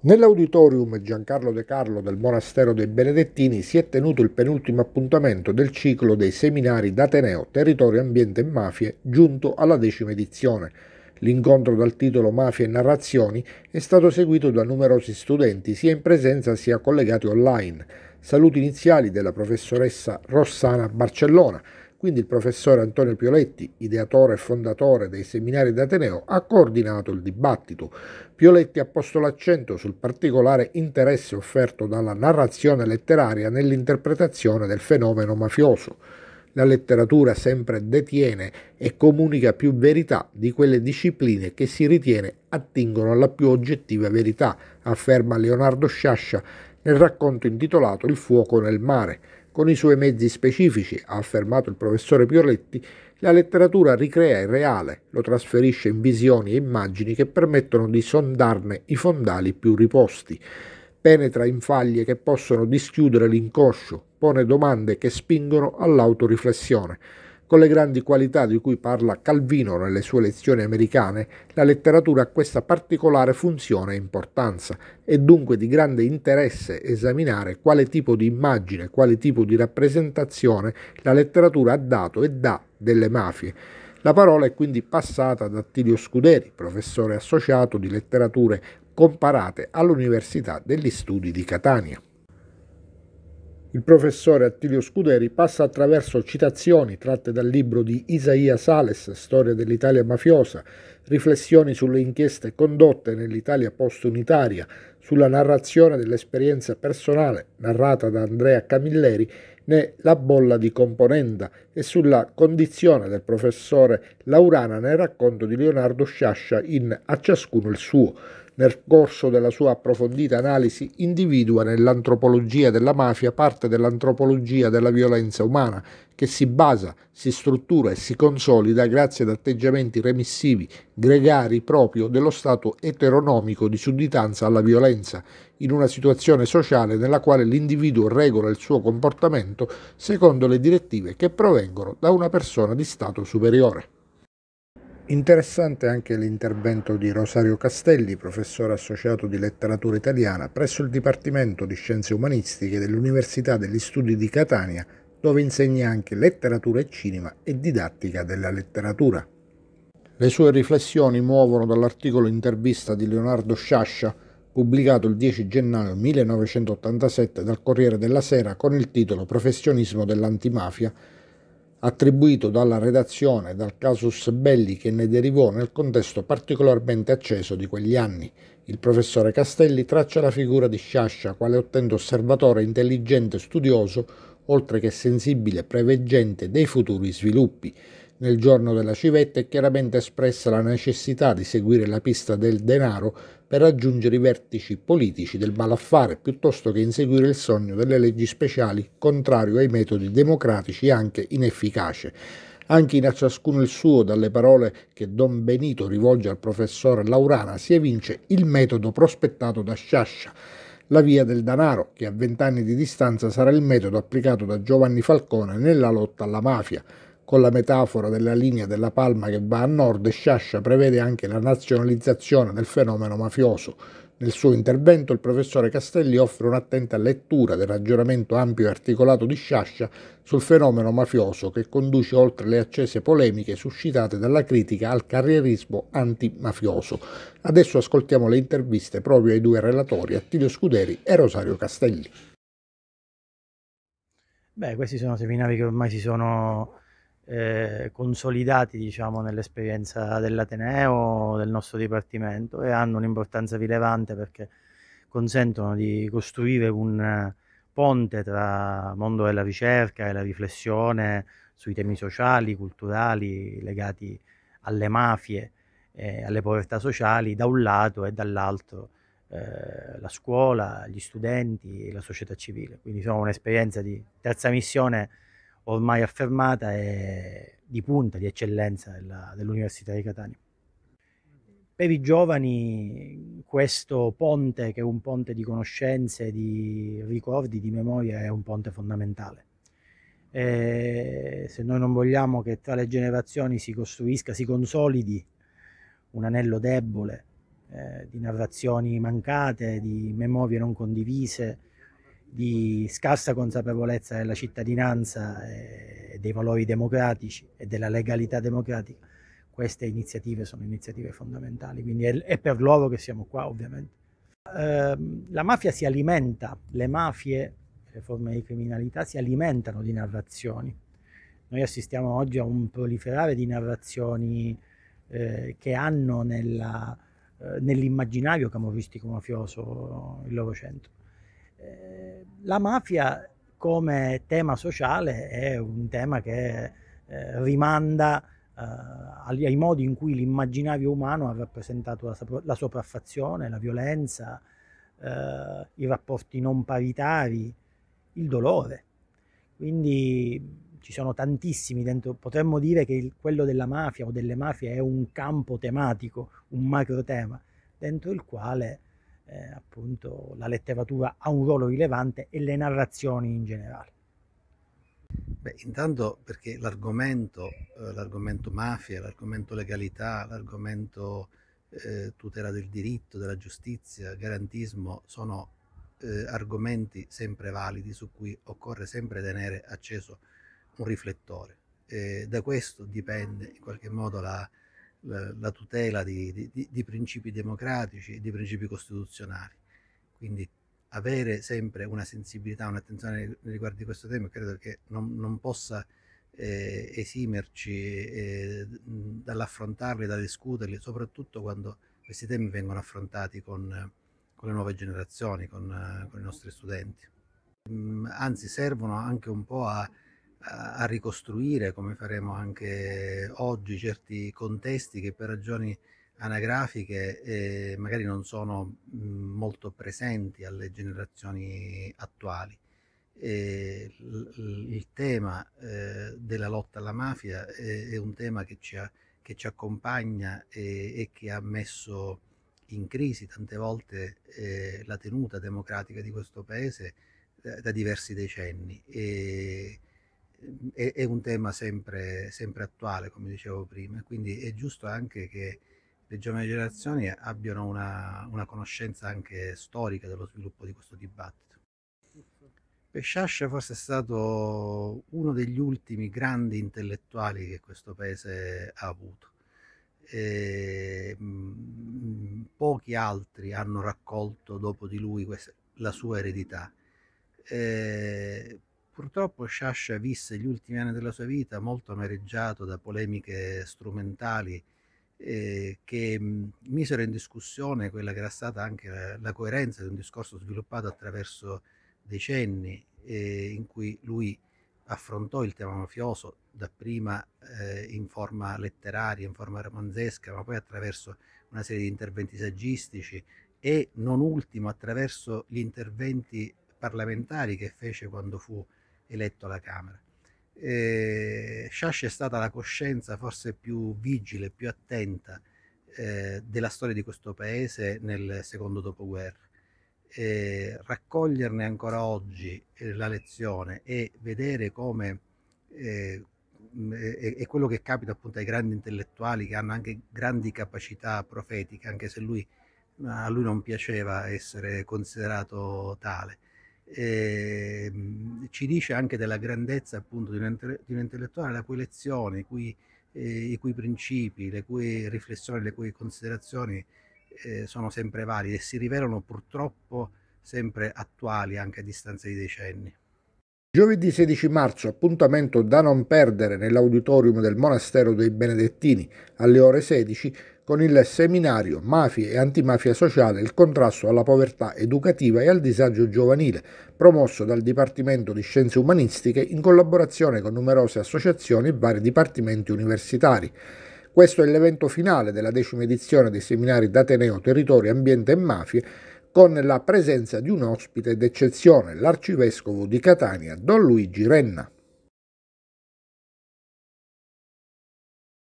Nell'auditorium Giancarlo De Carlo del Monastero dei Benedettini si è tenuto il penultimo appuntamento del ciclo dei seminari d'Ateneo Territorio, Ambiente e Mafie, giunto alla decima edizione. L'incontro dal titolo Mafie e Narrazioni è stato seguito da numerosi studenti, sia in presenza sia collegati online. Saluti iniziali della professoressa Rossana Barcellona, quindi il professore Antonio Pioletti, ideatore e fondatore dei seminari d'Ateneo, ha coordinato il dibattito. Pioletti ha posto l'accento sul particolare interesse offerto dalla narrazione letteraria nell'interpretazione del fenomeno mafioso. La letteratura sempre detiene e comunica più verità di quelle discipline che si ritiene attingono alla più oggettiva verità, afferma Leonardo Sciascia nel racconto intitolato Il fuoco nel mare. Con i suoi mezzi specifici, ha affermato il professore Pioletti, la letteratura ricrea il reale, lo trasferisce in visioni e immagini che permettono di sondarne i fondali più riposti. Penetra in faglie che possono dischiudere l'inconscio, pone domande che spingono all'autoriflessione. Con le grandi qualità di cui parla Calvino nelle sue lezioni americane, la letteratura ha questa particolare funzione e importanza. È dunque di grande interesse esaminare quale tipo di immagine, quale tipo di rappresentazione la letteratura ha dato e dà delle mafie. La parola è quindi passata ad Attilio Scuderi, professore associato di letterature comparate all'Università degli Studi di Catania. Il professore Attilio Scuderi passa attraverso citazioni tratte dal libro di Isaia Sales, Storia dell'Italia mafiosa, riflessioni sulle inchieste condotte nell'Italia post-unitaria, sulla narrazione dell'esperienza personale narrata da Andrea Camilleri né La bolla di componenda e sulla condizione del professore Laurana nel racconto di Leonardo Sciascia in A ciascuno il suo, nel corso della sua approfondita analisi individua nell'antropologia della mafia parte dell'antropologia della violenza umana, che si basa, si struttura e si consolida grazie ad atteggiamenti remissivi, gregari proprio dello stato eteronomico di sudditanza alla violenza, in una situazione sociale nella quale l'individuo regola il suo comportamento secondo le direttive che provengono da una persona di stato superiore. Interessante anche l'intervento di Rosario Castelli, professore associato di letteratura italiana presso il Dipartimento di Scienze Umanistiche dell'Università degli Studi di Catania, dove insegna anche letteratura e cinema e didattica della letteratura. Le sue riflessioni muovono dall'articolo intervista di Leonardo Sciascia, pubblicato il 10 gennaio 1987 dal Corriere della Sera con il titolo Professionismo dell'antimafia attribuito dalla redazione dal casus belli che ne derivò nel contesto particolarmente acceso di quegli anni. Il professore Castelli traccia la figura di Sciascia quale ottento osservatore intelligente e studioso, oltre che sensibile e preveggente dei futuri sviluppi. Nel giorno della civetta è chiaramente espressa la necessità di seguire la pista del denaro per raggiungere i vertici politici del malaffare piuttosto che inseguire il sogno delle leggi speciali, contrario ai metodi democratici e anche inefficace. Anche in a ciascuno il suo, dalle parole che Don Benito rivolge al professore Laurana, si evince il metodo prospettato da Sciascia, la via del danaro, che a vent'anni di distanza sarà il metodo applicato da Giovanni Falcone nella lotta alla mafia. Con la metafora della linea della palma che va a nord, Sciascia prevede anche la nazionalizzazione del fenomeno mafioso. Nel suo intervento il professore Castelli offre un'attenta lettura del ragionamento ampio e articolato di Sciascia sul fenomeno mafioso che conduce oltre le accese polemiche suscitate dalla critica al carrierismo antimafioso. Adesso ascoltiamo le interviste proprio ai due relatori, Attilio Scuderi e Rosario Castelli. Beh, questi sono seminari che ormai si sono eh, consolidati diciamo, nell'esperienza dell'Ateneo, del nostro dipartimento e hanno un'importanza rilevante perché consentono di costruire un ponte tra mondo della ricerca e la riflessione sui temi sociali, culturali, legati alle mafie, e alle povertà sociali, da un lato e dall'altro eh, la scuola, gli studenti, la società civile. Quindi sono un'esperienza di terza missione ormai affermata e di punta, di eccellenza della, dell'Università di Catania. Per i giovani questo ponte, che è un ponte di conoscenze, di ricordi, di memoria, è un ponte fondamentale. E eh, se noi non vogliamo che tra le generazioni si costruisca, si consolidi un anello debole eh, di narrazioni mancate, di memorie non condivise, di scarsa consapevolezza della cittadinanza, eh, dei valori democratici e della legalità democratica, queste iniziative sono iniziative fondamentali, quindi è, per loro che siamo qua ovviamente. Ehm, la mafia si alimenta, le mafie, le forme di criminalità si alimentano di narrazioni. Noi assistiamo oggi a un proliferare di narrazioni eh, che hanno eh, nell'immaginario camorristico mafioso il loro centro eh, la mafia come tema sociale è un tema che eh, rimanda eh, agli, ai modi in cui l'immaginario umano ha rappresentato la, la sopraffazione, la violenza, eh, i rapporti non paritari, il dolore. Quindi ci sono tantissimi dentro, potremmo dire che il, quello della mafia o delle mafie è un campo tematico, un macro tema, dentro il quale eh, appunto la letteratura ha un ruolo rilevante e le narrazioni in generale. Beh, intanto perché l'argomento, eh, l'argomento mafia, l'argomento legalità, l'argomento eh, tutela del diritto, della giustizia, garantismo, sono eh, argomenti sempre validi su cui occorre sempre tenere acceso un riflettore. da questo dipende in qualche modo la, la, tutela di, di, di, principi democratici e di principi costituzionali. Quindi avere sempre una sensibilità, un'attenzione riguardo a questo tema, credo che non, non possa eh, esimerci eh, dall'affrontarli, da discuterli, soprattutto quando questi temi vengono affrontati con, con le nuove generazioni, con, con i nostri studenti. Mm, anzi, servono anche un po' a a ricostruire, come faremo anche oggi, certi contesti che per ragioni anagrafiche eh, magari non sono mm, molto presenti alle generazioni attuali. E il tema eh, della lotta alla mafia è, è un tema che ci, ha, che ci accompagna e, e, che ha messo in crisi tante volte eh, la tenuta democratica di questo paese eh, da diversi decenni. E, è, è un tema sempre, sempre, attuale, come dicevo prima, quindi è giusto anche che le giovani generazioni abbiano una, una conoscenza anche storica dello sviluppo di questo dibattito. Pesciascia forse è stato uno degli ultimi grandi intellettuali che questo paese ha avuto. E, mh, mm, pochi altri hanno raccolto dopo di lui questa, la sua eredità. E, Purtroppo Sciascia visse gli ultimi anni della sua vita molto amareggiato da polemiche strumentali eh, che mm, misero in discussione quella che era stata anche la, la coerenza di un discorso sviluppato attraverso decenni eh, in cui lui affrontò il tema mafioso dapprima eh, in forma letteraria, in forma romanzesca, ma poi attraverso una serie di interventi saggistici e non ultimo attraverso gli interventi parlamentari che fece quando fu eletto alla Camera. Eh, Sciascia è stata la coscienza forse più vigile, più attenta eh, della storia di questo paese nel secondo dopoguerra. Eh, raccoglierne ancora oggi eh, la lezione e vedere come eh, è quello che capita appunto ai grandi intellettuali che hanno anche grandi capacità profetiche, anche se lui, a lui non piaceva essere considerato tale eh, ci dice anche della grandezza appunto di un, di un intellettuale la cui lezione, i cui, eh, i cui, principi, le cui riflessioni, le cui considerazioni eh, sono sempre valide e si rivelano purtroppo sempre attuali anche a distanza di decenni. Giovedì 16 marzo, appuntamento da non perdere nell'auditorium del Monastero dei Benedettini alle ore 16 con il seminario Mafie e antimafia sociale, il contrasto alla povertà educativa e al disagio giovanile, promosso dal Dipartimento di Scienze Umanistiche in collaborazione con numerose associazioni e vari dipartimenti universitari. Questo è l'evento finale della decima edizione dei seminari d'Ateneo Territori, Ambiente e Mafie, con la presenza di un ospite d'eccezione, l'arcivescovo di Catania, Don Luigi Renna.